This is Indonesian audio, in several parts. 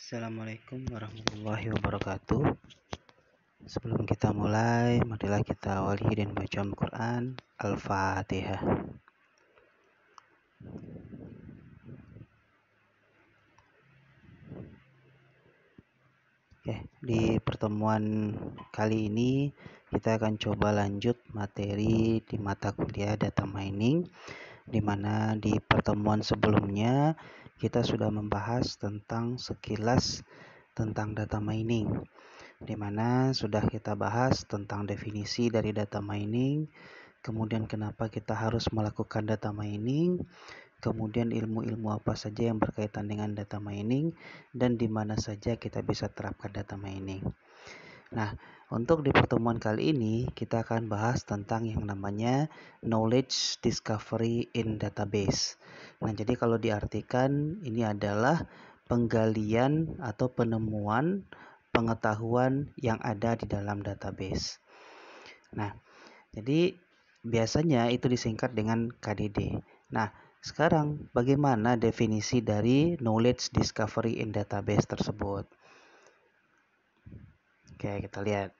Assalamualaikum warahmatullahi wabarakatuh Sebelum kita mulai, marilah kita awali dan baca Al-Quran Al-Fatihah Oke, di pertemuan kali ini kita akan coba lanjut materi di mata kuliah data mining di mana di pertemuan sebelumnya kita sudah membahas tentang sekilas tentang data mining di mana sudah kita bahas tentang definisi dari data mining, kemudian kenapa kita harus melakukan data mining, kemudian ilmu-ilmu apa saja yang berkaitan dengan data mining, dan di mana saja kita bisa terapkan data mining. Nah, untuk di pertemuan kali ini kita akan bahas tentang yang namanya knowledge discovery in database. Nah, jadi kalau diartikan ini adalah penggalian atau penemuan pengetahuan yang ada di dalam database. Nah, jadi biasanya itu disingkat dengan KDD. Nah, sekarang bagaimana definisi dari knowledge discovery in database tersebut? Oke, kita lihat.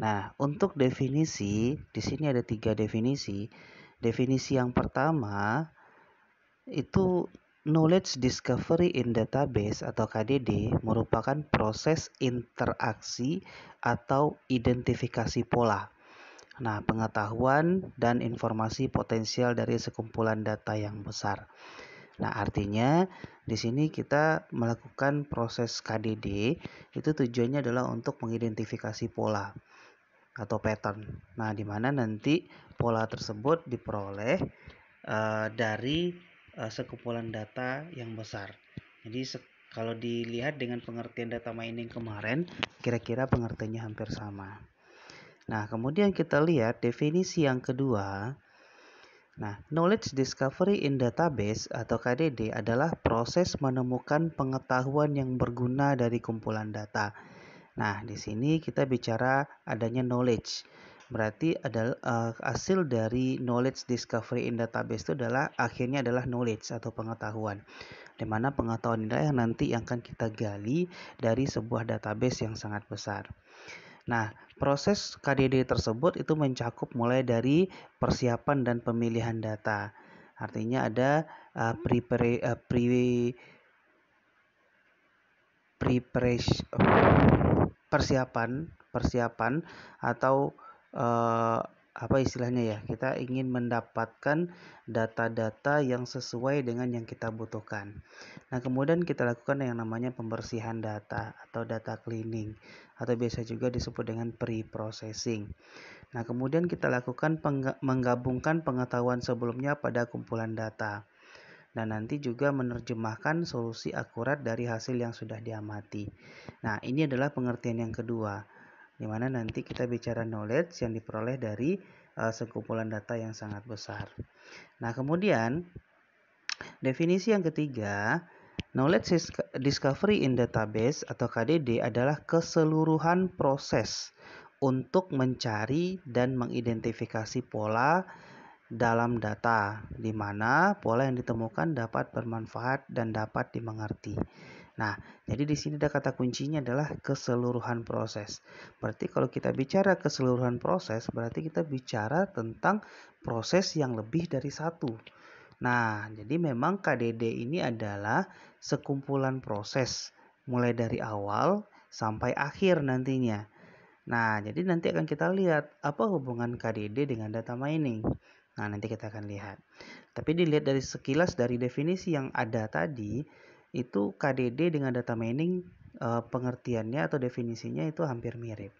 Nah, untuk definisi, di sini ada tiga definisi. Definisi yang pertama itu knowledge discovery in database atau KDD merupakan proses interaksi atau identifikasi pola. Nah, pengetahuan dan informasi potensial dari sekumpulan data yang besar. Nah, artinya di sini kita melakukan proses KDD itu tujuannya adalah untuk mengidentifikasi pola atau pattern. Nah, di mana nanti pola tersebut diperoleh uh, dari uh, sekumpulan data yang besar. Jadi kalau dilihat dengan pengertian data mining kemarin, kira-kira pengertiannya hampir sama. Nah, kemudian kita lihat definisi yang kedua Nah, knowledge discovery in database atau KDD adalah proses menemukan pengetahuan yang berguna dari kumpulan data. Nah, di sini kita bicara adanya knowledge. Berarti adalah eh, uh, hasil dari knowledge discovery in database itu adalah akhirnya adalah knowledge atau pengetahuan. Di mana pengetahuan ini yang nanti yang akan kita gali dari sebuah database yang sangat besar. Nah, proses KDD tersebut itu mencakup mulai dari persiapan dan pemilihan data. Artinya ada uh, pre, pre, pre, persiapan, persiapan atau uh, apa istilahnya ya kita ingin mendapatkan data-data yang sesuai dengan yang kita butuhkan nah kemudian kita lakukan yang namanya pembersihan data atau data cleaning atau biasa juga disebut dengan pre-processing nah kemudian kita lakukan menggabungkan pengetahuan sebelumnya pada kumpulan data dan nanti juga menerjemahkan solusi akurat dari hasil yang sudah diamati. Nah, ini adalah pengertian yang kedua dimana nanti kita bicara knowledge yang diperoleh dari uh, sekumpulan data yang sangat besar. Nah, kemudian definisi yang ketiga, knowledge discovery in database atau KDD adalah keseluruhan proses untuk mencari dan mengidentifikasi pola dalam data di mana pola yang ditemukan dapat bermanfaat dan dapat dimengerti. Nah, jadi di sini ada kata kuncinya adalah keseluruhan proses. Berarti kalau kita bicara keseluruhan proses, berarti kita bicara tentang proses yang lebih dari satu. Nah, jadi memang KDD ini adalah sekumpulan proses mulai dari awal sampai akhir nantinya. Nah, jadi nanti akan kita lihat apa hubungan KDD dengan data mining. Nah, nanti kita akan lihat. Tapi dilihat dari sekilas dari definisi yang ada tadi, itu KDD dengan data mining uh, pengertiannya atau definisinya itu hampir mirip.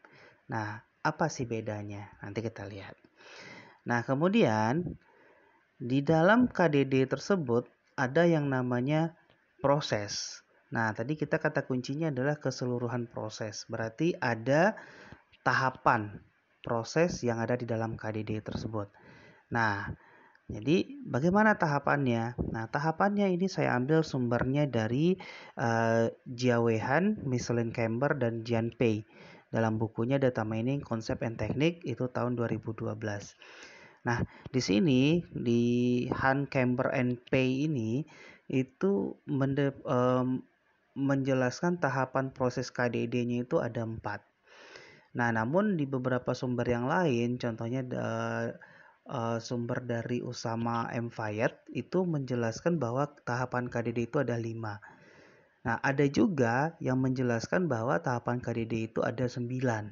Nah, apa sih bedanya? Nanti kita lihat. Nah, kemudian di dalam KDD tersebut ada yang namanya proses. Nah, tadi kita kata kuncinya adalah keseluruhan proses. Berarti ada tahapan proses yang ada di dalam KDD tersebut. Nah, jadi bagaimana tahapannya? Nah tahapannya ini saya ambil sumbernya dari uh, Jia Weihan, Michelin Camber, dan Jian Pei dalam bukunya Data Mining Konsep and Teknik itu tahun 2012. Nah di sini di Han Camber and Pei ini itu mende, um, menjelaskan tahapan proses KDD-nya itu ada empat. Nah namun di beberapa sumber yang lain contohnya uh, uh, sumber dari Usama M. Fayed itu menjelaskan bahwa tahapan KDD itu ada lima. Nah, ada juga yang menjelaskan bahwa tahapan KDD itu ada sembilan.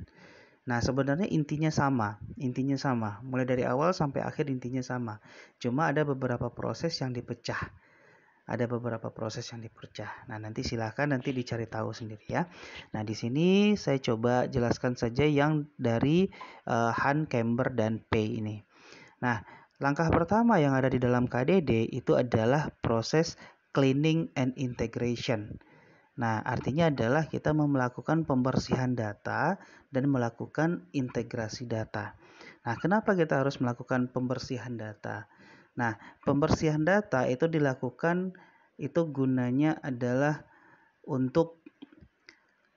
Nah, sebenarnya intinya sama, intinya sama. Mulai dari awal sampai akhir intinya sama. Cuma ada beberapa proses yang dipecah. Ada beberapa proses yang dipercah. Nah, nanti silahkan nanti dicari tahu sendiri ya. Nah, di sini saya coba jelaskan saja yang dari uh, Han, Camber, dan Pei ini. Nah, langkah pertama yang ada di dalam KDD itu adalah proses cleaning and integration. Nah, artinya adalah kita melakukan pembersihan data dan melakukan integrasi data. Nah, kenapa kita harus melakukan pembersihan data? Nah, pembersihan data itu dilakukan itu gunanya adalah untuk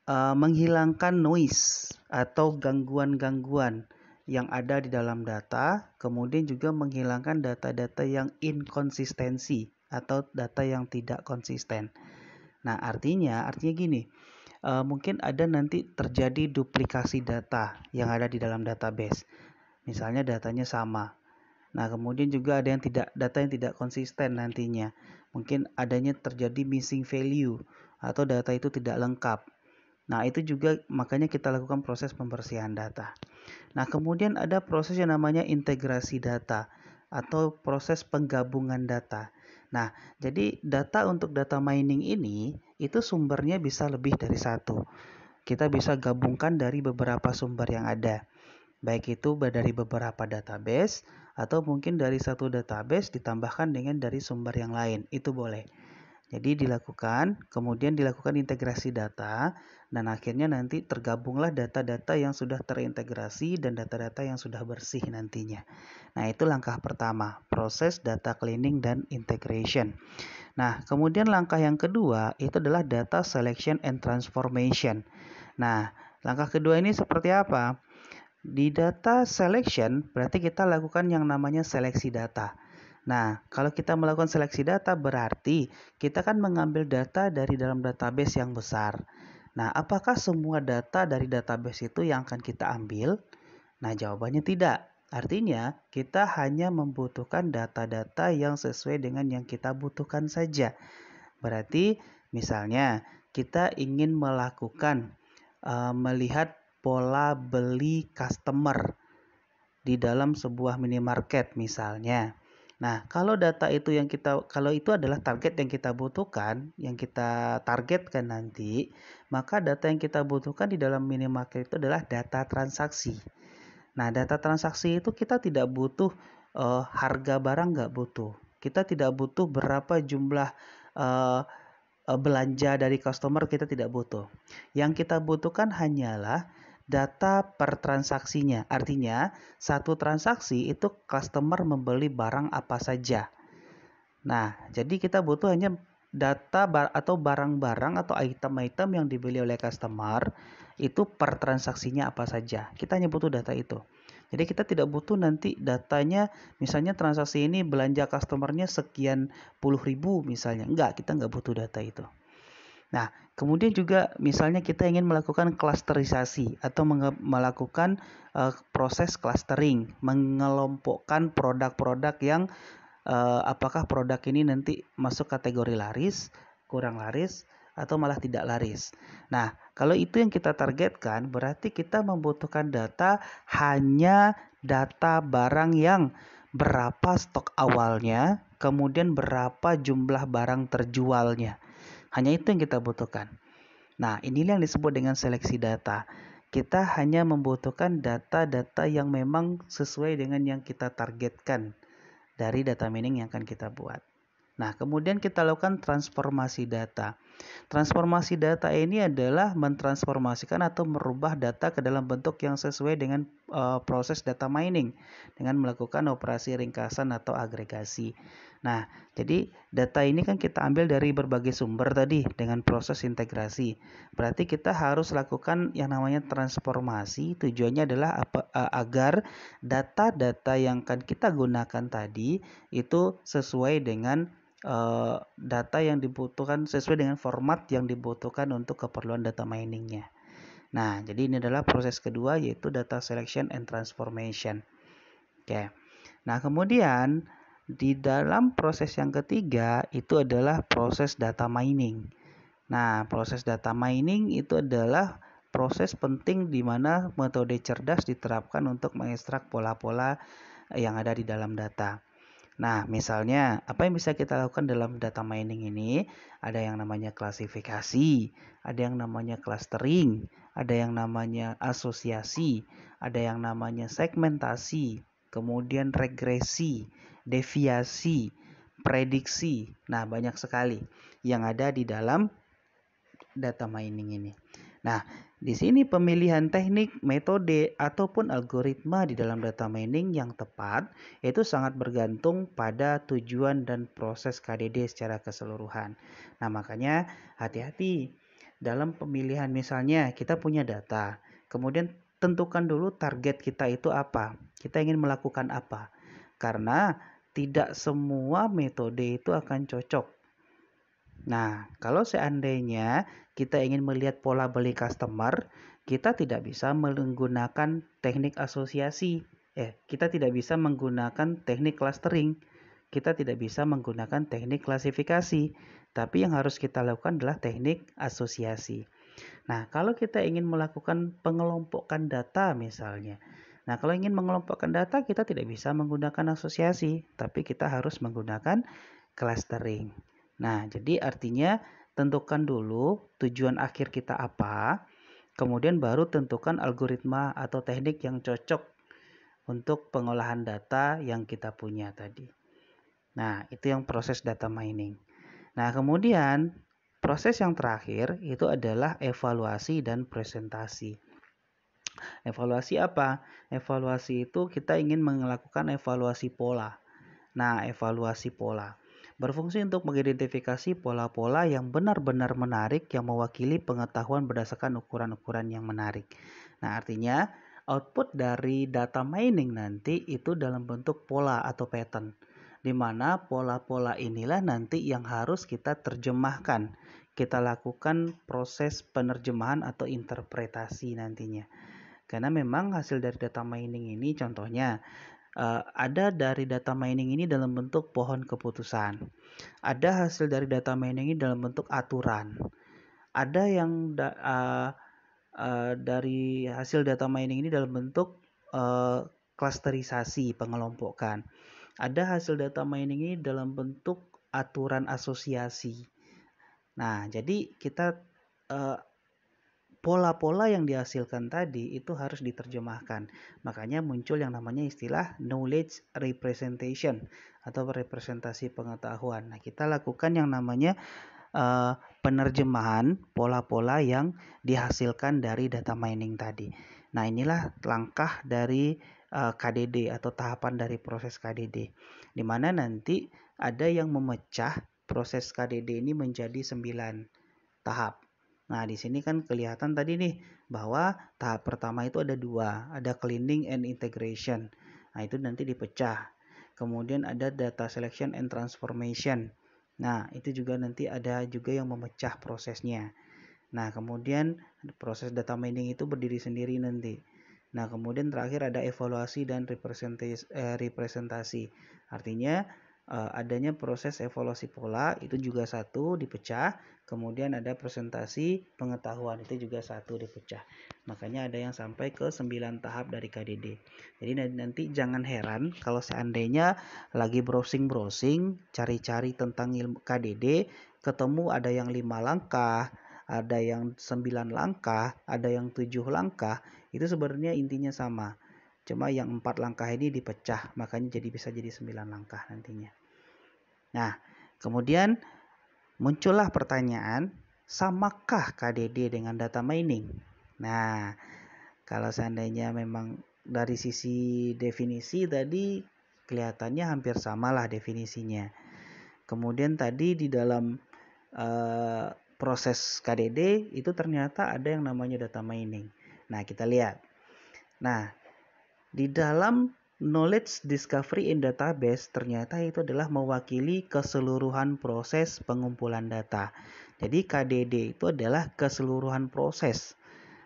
uh, menghilangkan noise atau gangguan-gangguan yang ada di dalam data, kemudian juga menghilangkan data-data yang inkonsistensi atau data yang tidak konsisten. Nah, artinya artinya gini. E, mungkin ada nanti terjadi duplikasi data yang ada di dalam database. Misalnya datanya sama. Nah, kemudian juga ada yang tidak data yang tidak konsisten nantinya. Mungkin adanya terjadi missing value atau data itu tidak lengkap. Nah, itu juga makanya kita lakukan proses pembersihan data. Nah, kemudian ada proses yang namanya integrasi data atau proses penggabungan data. Nah, jadi data untuk data mining ini itu sumbernya bisa lebih dari satu. Kita bisa gabungkan dari beberapa sumber yang ada. Baik itu dari beberapa database atau mungkin dari satu database ditambahkan dengan dari sumber yang lain. Itu boleh. Jadi dilakukan, kemudian dilakukan integrasi data dan akhirnya nanti tergabunglah data-data yang sudah terintegrasi dan data-data yang sudah bersih nantinya. Nah, itu langkah pertama, proses data cleaning dan integration. Nah, kemudian langkah yang kedua itu adalah data selection and transformation. Nah, langkah kedua ini seperti apa? Di data selection berarti kita lakukan yang namanya seleksi data. Nah, kalau kita melakukan seleksi data berarti kita kan mengambil data dari dalam database yang besar. Nah, apakah semua data dari database itu yang akan kita ambil? Nah, jawabannya tidak. Artinya, kita hanya membutuhkan data-data yang sesuai dengan yang kita butuhkan saja. Berarti, misalnya kita ingin melakukan uh, melihat pola beli customer di dalam sebuah minimarket misalnya. Nah, kalau data itu yang kita kalau itu adalah target yang kita butuhkan, yang kita targetkan nanti, maka data yang kita butuhkan di dalam minimarket itu adalah data transaksi. Nah, data transaksi itu kita tidak butuh uh, harga barang nggak butuh. Kita tidak butuh berapa jumlah uh, belanja dari customer kita tidak butuh. Yang kita butuhkan hanyalah data per transaksinya. Artinya, satu transaksi itu customer membeli barang apa saja. Nah, jadi kita butuh hanya data bar atau barang-barang atau item-item yang dibeli oleh customer itu per transaksinya apa saja. Kita hanya butuh data itu. Jadi kita tidak butuh nanti datanya misalnya transaksi ini belanja customernya sekian puluh ribu misalnya. Enggak, kita nggak butuh data itu. Nah, kemudian juga misalnya kita ingin melakukan klasterisasi atau melakukan uh, proses clustering, mengelompokkan produk-produk yang uh, apakah produk ini nanti masuk kategori laris, kurang laris, atau malah tidak laris. Nah, kalau itu yang kita targetkan, berarti kita membutuhkan data hanya data barang yang berapa stok awalnya, kemudian berapa jumlah barang terjualnya. Hanya itu yang kita butuhkan. Nah, inilah yang disebut dengan seleksi data. Kita hanya membutuhkan data-data yang memang sesuai dengan yang kita targetkan dari data mining yang akan kita buat. Nah, kemudian kita lakukan transformasi data. Transformasi data ini adalah mentransformasikan atau merubah data ke dalam bentuk yang sesuai dengan uh, proses data mining dengan melakukan operasi ringkasan atau agregasi. Nah, jadi data ini kan kita ambil dari berbagai sumber tadi dengan proses integrasi. Berarti kita harus lakukan yang namanya transformasi. Tujuannya adalah apa, e, agar data-data yang akan kita gunakan tadi itu sesuai dengan e, data yang dibutuhkan sesuai dengan format yang dibutuhkan untuk keperluan data miningnya. Nah, jadi ini adalah proses kedua yaitu data selection and transformation. Oke. Okay. Nah, kemudian di dalam proses yang ketiga itu adalah proses data mining. Nah, proses data mining itu adalah proses penting di mana metode cerdas diterapkan untuk mengekstrak pola-pola yang ada di dalam data. Nah, misalnya apa yang bisa kita lakukan dalam data mining ini? Ada yang namanya klasifikasi, ada yang namanya clustering, ada yang namanya asosiasi, ada yang namanya segmentasi, kemudian regresi, deviasi, prediksi. Nah, banyak sekali yang ada di dalam data mining ini. Nah, di sini pemilihan teknik, metode, ataupun algoritma di dalam data mining yang tepat itu sangat bergantung pada tujuan dan proses KDD secara keseluruhan. Nah, makanya hati-hati dalam pemilihan misalnya kita punya data, kemudian tentukan dulu target kita itu apa, kita ingin melakukan apa. Karena tidak semua metode itu akan cocok. Nah, kalau seandainya kita ingin melihat pola beli customer, kita tidak bisa menggunakan teknik asosiasi. Eh, kita tidak bisa menggunakan teknik clustering. Kita tidak bisa menggunakan teknik klasifikasi, tapi yang harus kita lakukan adalah teknik asosiasi. Nah, kalau kita ingin melakukan pengelompokan data misalnya, Nah, kalau ingin mengelompokkan data, kita tidak bisa menggunakan asosiasi, tapi kita harus menggunakan clustering. Nah, jadi artinya tentukan dulu tujuan akhir kita apa, kemudian baru tentukan algoritma atau teknik yang cocok untuk pengolahan data yang kita punya tadi. Nah, itu yang proses data mining. Nah, kemudian proses yang terakhir itu adalah evaluasi dan presentasi. Evaluasi apa? Evaluasi itu kita ingin melakukan evaluasi pola. Nah, evaluasi pola berfungsi untuk mengidentifikasi pola-pola yang benar-benar menarik yang mewakili pengetahuan berdasarkan ukuran-ukuran yang menarik. Nah, artinya output dari data mining nanti itu dalam bentuk pola atau pattern di mana pola-pola inilah nanti yang harus kita terjemahkan. Kita lakukan proses penerjemahan atau interpretasi nantinya. Karena memang hasil dari data mining ini contohnya eh, ada dari data mining ini dalam bentuk pohon keputusan. Ada hasil dari data mining ini dalam bentuk aturan. Ada yang da uh, uh, dari hasil data mining ini dalam bentuk uh, pengelompokan. Ada hasil data mining ini dalam bentuk aturan asosiasi. Nah, jadi kita uh, pola-pola yang dihasilkan tadi itu harus diterjemahkan. Makanya muncul yang namanya istilah knowledge representation atau representasi pengetahuan. Nah, kita lakukan yang namanya uh, penerjemahan pola-pola yang dihasilkan dari data mining tadi. Nah, inilah langkah dari uh, eh, KDD atau tahapan dari proses KDD. Di mana nanti ada yang memecah proses KDD ini menjadi 9 tahap. Nah, di sini kan kelihatan tadi nih bahwa tahap pertama itu ada dua, ada cleaning and integration. Nah, itu nanti dipecah. Kemudian ada data selection and transformation. Nah, itu juga nanti ada juga yang memecah prosesnya. Nah, kemudian proses data mining itu berdiri sendiri nanti. Nah, kemudian terakhir ada evaluasi dan eh, representasi. Artinya, Eh, adanya proses evolusi pola itu juga satu dipecah kemudian ada presentasi pengetahuan itu juga satu dipecah makanya ada yang sampai ke sembilan tahap dari KDD jadi nanti jangan heran kalau seandainya lagi browsing-browsing cari-cari tentang ilmu KDD ketemu ada yang lima langkah ada yang sembilan langkah, ada yang tujuh langkah, itu sebenarnya intinya sama. Cuma yang empat langkah ini dipecah, makanya jadi bisa jadi sembilan langkah nantinya. Nah, kemudian muncullah pertanyaan, samakah KDD dengan data mining? Nah, kalau seandainya memang dari sisi definisi tadi kelihatannya hampir samalah definisinya. Kemudian tadi di dalam uh, proses KDD itu ternyata ada yang namanya data mining. Nah, kita lihat. Nah, di dalam knowledge discovery in database ternyata itu adalah mewakili keseluruhan proses pengumpulan data. Jadi KDD itu adalah keseluruhan proses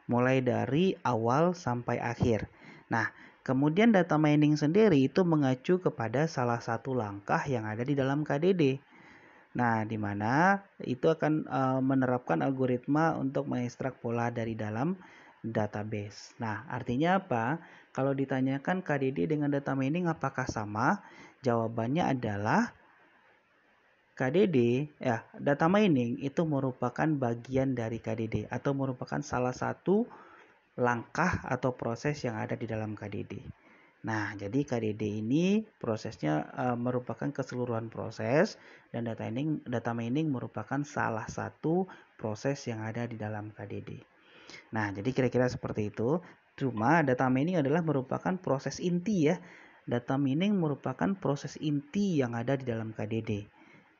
mulai dari awal sampai akhir. Nah, kemudian data mining sendiri itu mengacu kepada salah satu langkah yang ada di dalam KDD. Nah, di mana itu akan eh, menerapkan algoritma untuk mengekstrak pola dari dalam database. Nah, artinya apa? Kalau ditanyakan KDD dengan data mining apakah sama? Jawabannya adalah KDD, ya, data mining itu merupakan bagian dari KDD atau merupakan salah satu langkah atau proses yang ada di dalam KDD. Nah, jadi KDD ini prosesnya e, merupakan keseluruhan proses dan data mining data mining merupakan salah satu proses yang ada di dalam KDD. Nah, jadi kira-kira seperti itu. Cuma data mining adalah merupakan proses inti ya. Data mining merupakan proses inti yang ada di dalam KDD.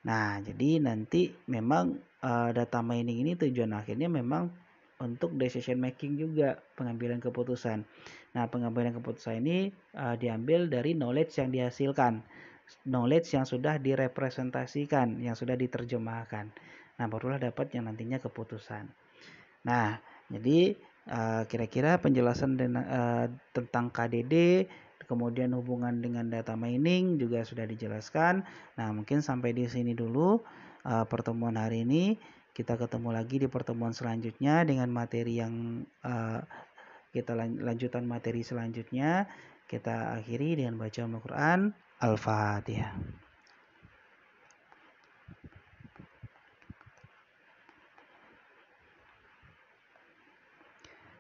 Nah, jadi nanti memang uh, data mining ini tujuan akhirnya memang untuk decision making juga pengambilan keputusan. Nah, pengambilan keputusan ini uh, diambil dari knowledge yang dihasilkan, knowledge yang sudah direpresentasikan, yang sudah diterjemahkan. Nah, barulah dapat yang nantinya keputusan. Nah, jadi eh, kira-kira penjelasan eh, tentang KDD kemudian hubungan dengan data mining juga sudah dijelaskan. Nah, mungkin sampai di sini dulu eh, pertemuan hari ini. Kita ketemu lagi di pertemuan selanjutnya dengan materi yang kita lanjutan materi selanjutnya. Kita akhiri dengan baca Al-Quran. Al-Fatihah.